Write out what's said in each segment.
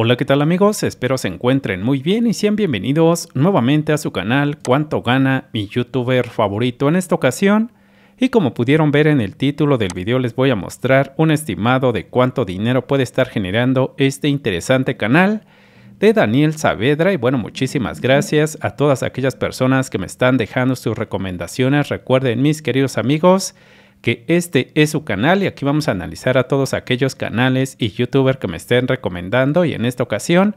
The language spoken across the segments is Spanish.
Hola, ¿qué tal amigos? Espero se encuentren muy bien y sean bienvenidos nuevamente a su canal Cuánto gana mi youtuber favorito en esta ocasión. Y como pudieron ver en el título del video les voy a mostrar un estimado de cuánto dinero puede estar generando este interesante canal de Daniel Saavedra y bueno muchísimas gracias a todas aquellas personas que me están dejando sus recomendaciones recuerden mis queridos amigos que este es su canal y aquí vamos a analizar a todos aquellos canales y youtubers que me estén recomendando y en esta ocasión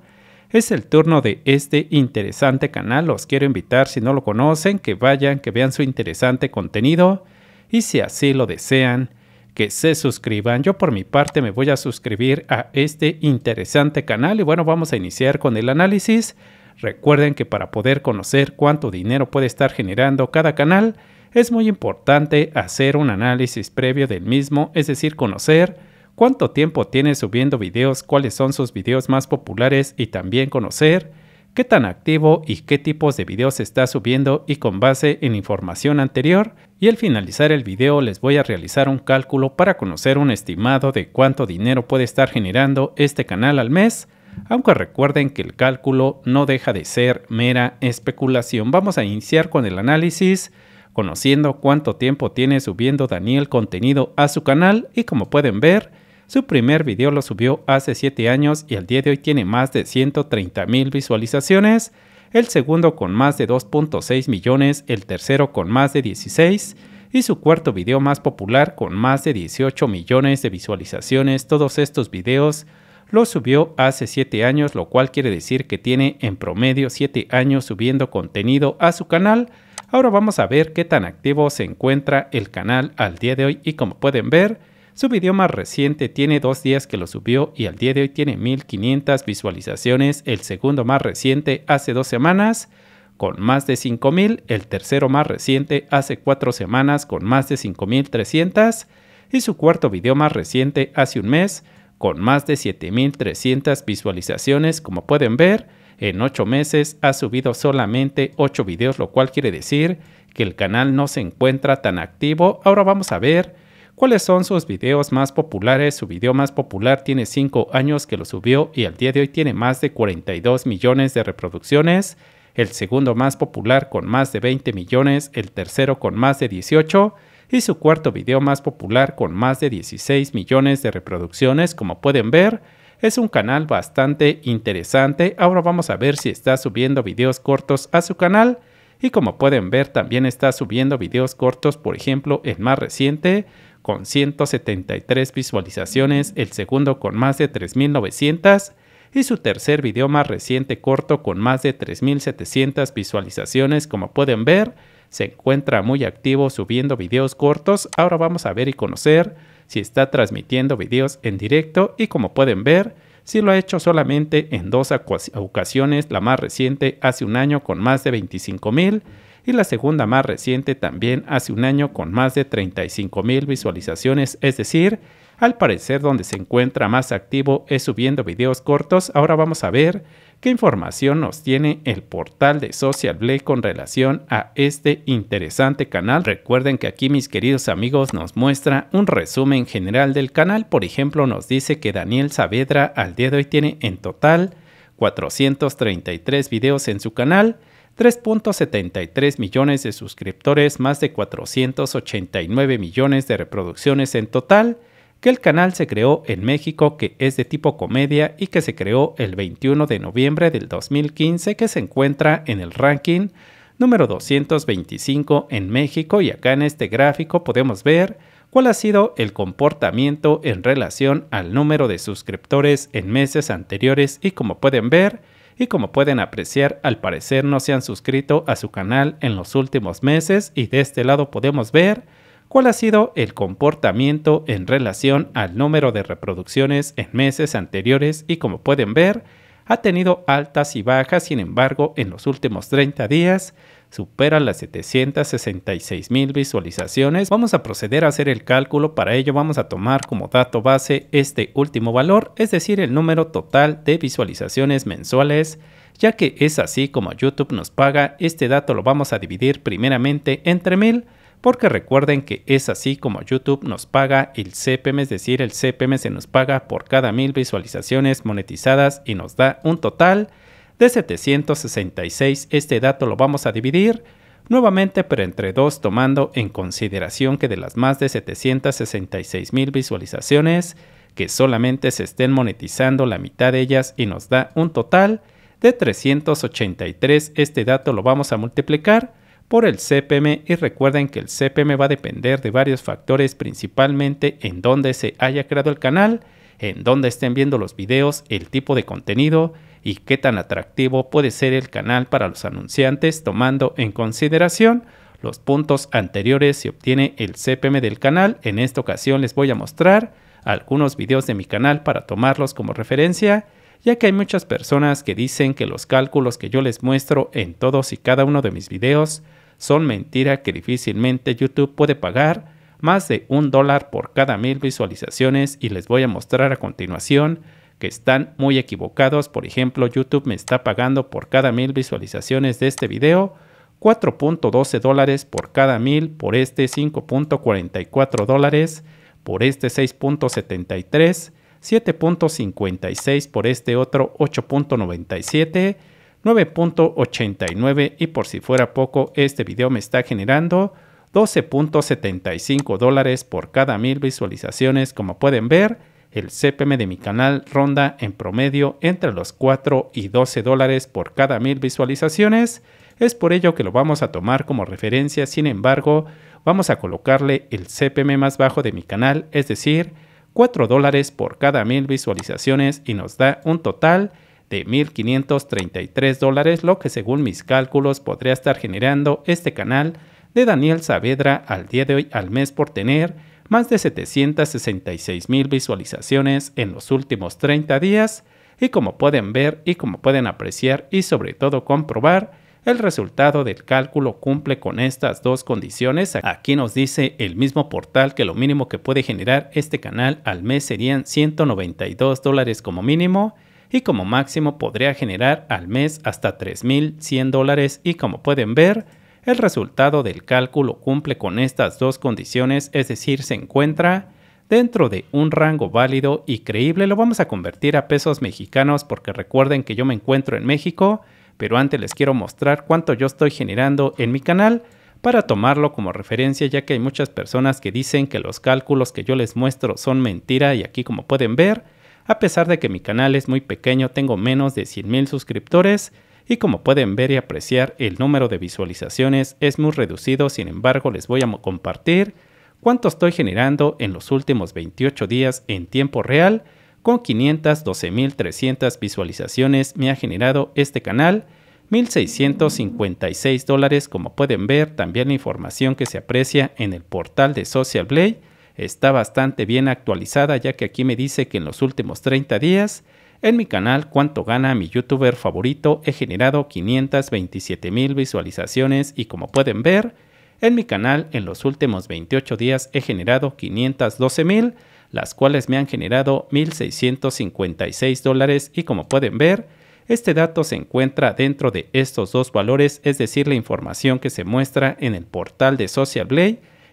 es el turno de este interesante canal. Los quiero invitar si no lo conocen que vayan, que vean su interesante contenido y si así lo desean que se suscriban. Yo por mi parte me voy a suscribir a este interesante canal y bueno, vamos a iniciar con el análisis. Recuerden que para poder conocer cuánto dinero puede estar generando cada canal, es muy importante hacer un análisis previo del mismo, es decir, conocer cuánto tiempo tiene subiendo videos, cuáles son sus videos más populares y también conocer qué tan activo y qué tipos de videos está subiendo y con base en información anterior y al finalizar el video les voy a realizar un cálculo para conocer un estimado de cuánto dinero puede estar generando este canal al mes, aunque recuerden que el cálculo no deja de ser mera especulación. Vamos a iniciar con el análisis conociendo cuánto tiempo tiene subiendo Daniel contenido a su canal y como pueden ver, su primer video lo subió hace 7 años y al día de hoy tiene más de 130 mil visualizaciones, el segundo con más de 2.6 millones, el tercero con más de 16 y su cuarto video más popular con más de 18 millones de visualizaciones. Todos estos videos lo subió hace 7 años, lo cual quiere decir que tiene en promedio 7 años subiendo contenido a su canal Ahora vamos a ver qué tan activo se encuentra el canal al día de hoy y como pueden ver, su video más reciente tiene dos días que lo subió y al día de hoy tiene 1500 visualizaciones, el segundo más reciente hace dos semanas con más de 5000, el tercero más reciente hace cuatro semanas con más de 5300 y su cuarto video más reciente hace un mes con más de 7300 visualizaciones como pueden ver en ocho meses ha subido solamente 8 videos, lo cual quiere decir que el canal no se encuentra tan activo. Ahora vamos a ver cuáles son sus videos más populares. Su video más popular tiene 5 años que lo subió y al día de hoy tiene más de 42 millones de reproducciones. El segundo más popular con más de 20 millones, el tercero con más de 18 y su cuarto video más popular con más de 16 millones de reproducciones. Como pueden ver, es un canal bastante interesante. Ahora vamos a ver si está subiendo videos cortos a su canal. Y como pueden ver, también está subiendo videos cortos, por ejemplo, el más reciente, con 173 visualizaciones, el segundo con más de 3.900 y su tercer video más reciente corto con más de 3.700 visualizaciones, como pueden ver, se encuentra muy activo subiendo videos cortos. Ahora vamos a ver y conocer si está transmitiendo videos en directo y como pueden ver, si lo ha hecho solamente en dos ocasiones, la más reciente hace un año con más de 25 mil y la segunda más reciente también hace un año con más de 35 mil visualizaciones, es decir, al parecer donde se encuentra más activo es subiendo videos cortos, ahora vamos a ver ¿Qué información nos tiene el portal de Social Blade con relación a este interesante canal? Recuerden que aquí mis queridos amigos nos muestra un resumen general del canal. Por ejemplo, nos dice que Daniel Saavedra al día de hoy tiene en total 433 videos en su canal. 3.73 millones de suscriptores, más de 489 millones de reproducciones en total, que el canal se creó en México, que es de tipo comedia y que se creó el 21 de noviembre del 2015, que se encuentra en el ranking número 225 en México y acá en este gráfico podemos ver cuál ha sido el comportamiento en relación al número de suscriptores en meses anteriores y como pueden ver y como pueden apreciar al parecer no se han suscrito a su canal en los últimos meses y de este lado podemos ver cuál ha sido el comportamiento en relación al número de reproducciones en meses anteriores y como pueden ver, ha tenido altas y bajas, sin embargo, en los últimos 30 días supera las 766 mil visualizaciones. Vamos a proceder a hacer el cálculo, para ello vamos a tomar como dato base este último valor, es decir, el número total de visualizaciones mensuales, ya que es así como YouTube nos paga, este dato lo vamos a dividir primeramente entre mil porque recuerden que es así como YouTube nos paga el CPM, es decir, el CPM se nos paga por cada mil visualizaciones monetizadas y nos da un total de 766. Este dato lo vamos a dividir nuevamente, pero entre dos, tomando en consideración que de las más de 766 mil visualizaciones, que solamente se estén monetizando la mitad de ellas y nos da un total de 383. Este dato lo vamos a multiplicar por el CPM y recuerden que el CPM va a depender de varios factores, principalmente en donde se haya creado el canal, en dónde estén viendo los videos, el tipo de contenido y qué tan atractivo puede ser el canal para los anunciantes, tomando en consideración los puntos anteriores se obtiene el CPM del canal. En esta ocasión les voy a mostrar algunos videos de mi canal para tomarlos como referencia, ya que hay muchas personas que dicen que los cálculos que yo les muestro en todos y cada uno de mis videos son mentira que difícilmente YouTube puede pagar más de un dólar por cada mil visualizaciones y les voy a mostrar a continuación que están muy equivocados. Por ejemplo, YouTube me está pagando por cada mil visualizaciones de este video 4.12 dólares por cada mil, por este 5.44 dólares, por este 6.73, 7.56 por este otro 8.97 9.89 y por si fuera poco, este video me está generando 12.75 dólares por cada mil visualizaciones. Como pueden ver, el CPM de mi canal ronda en promedio entre los 4 y 12 dólares por cada mil visualizaciones. Es por ello que lo vamos a tomar como referencia, sin embargo, vamos a colocarle el CPM más bajo de mi canal, es decir, 4 dólares por cada mil visualizaciones y nos da un total de 1.533 dólares, lo que según mis cálculos podría estar generando este canal de Daniel Saavedra al día de hoy al mes por tener más de 766 mil visualizaciones en los últimos 30 días y como pueden ver y como pueden apreciar y sobre todo comprobar, el resultado del cálculo cumple con estas dos condiciones. Aquí nos dice el mismo portal que lo mínimo que puede generar este canal al mes serían 192 dólares como mínimo y como máximo podría generar al mes hasta 3.100 dólares y como pueden ver, el resultado del cálculo cumple con estas dos condiciones, es decir, se encuentra dentro de un rango válido y creíble. Lo vamos a convertir a pesos mexicanos porque recuerden que yo me encuentro en México, pero antes les quiero mostrar cuánto yo estoy generando en mi canal para tomarlo como referencia ya que hay muchas personas que dicen que los cálculos que yo les muestro son mentira y aquí como pueden ver a pesar de que mi canal es muy pequeño, tengo menos de 100.000 suscriptores y como pueden ver y apreciar, el número de visualizaciones es muy reducido, sin embargo les voy a compartir cuánto estoy generando en los últimos 28 días en tiempo real. Con 512.300 visualizaciones me ha generado este canal 1.656 dólares, como pueden ver, también la información que se aprecia en el portal de Social Blade está bastante bien actualizada ya que aquí me dice que en los últimos 30 días en mi canal Cuánto gana mi youtuber favorito he generado 527 mil visualizaciones y como pueden ver en mi canal en los últimos 28 días he generado 512 mil las cuales me han generado 1.656 dólares y como pueden ver este dato se encuentra dentro de estos dos valores, es decir, la información que se muestra en el portal de Social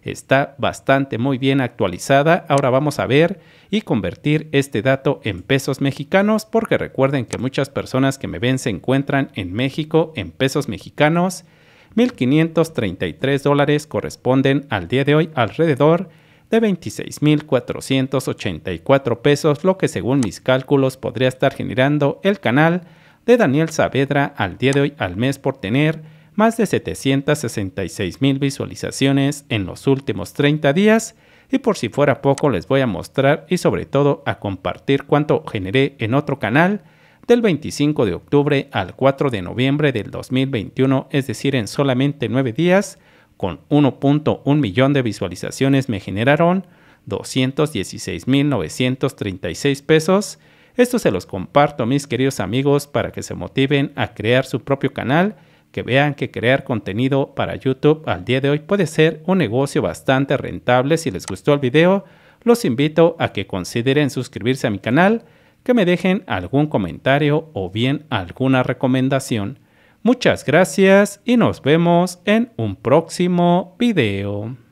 Está bastante muy bien actualizada. Ahora vamos a ver y convertir este dato en pesos mexicanos porque recuerden que muchas personas que me ven se encuentran en México en pesos mexicanos. 1.533 dólares corresponden al día de hoy alrededor de 26.484 pesos, lo que según mis cálculos podría estar generando el canal de Daniel Saavedra al día de hoy al mes por tener más de 766 mil visualizaciones en los últimos 30 días y por si fuera poco les voy a mostrar y sobre todo a compartir cuánto generé en otro canal del 25 de octubre al 4 de noviembre del 2021, es decir, en solamente 9 días, con 1.1 millón de visualizaciones me generaron 216.936 pesos. Esto se los comparto mis queridos amigos para que se motiven a crear su propio canal que vean que crear contenido para YouTube al día de hoy puede ser un negocio bastante rentable. Si les gustó el video, los invito a que consideren suscribirse a mi canal, que me dejen algún comentario o bien alguna recomendación. Muchas gracias y nos vemos en un próximo video.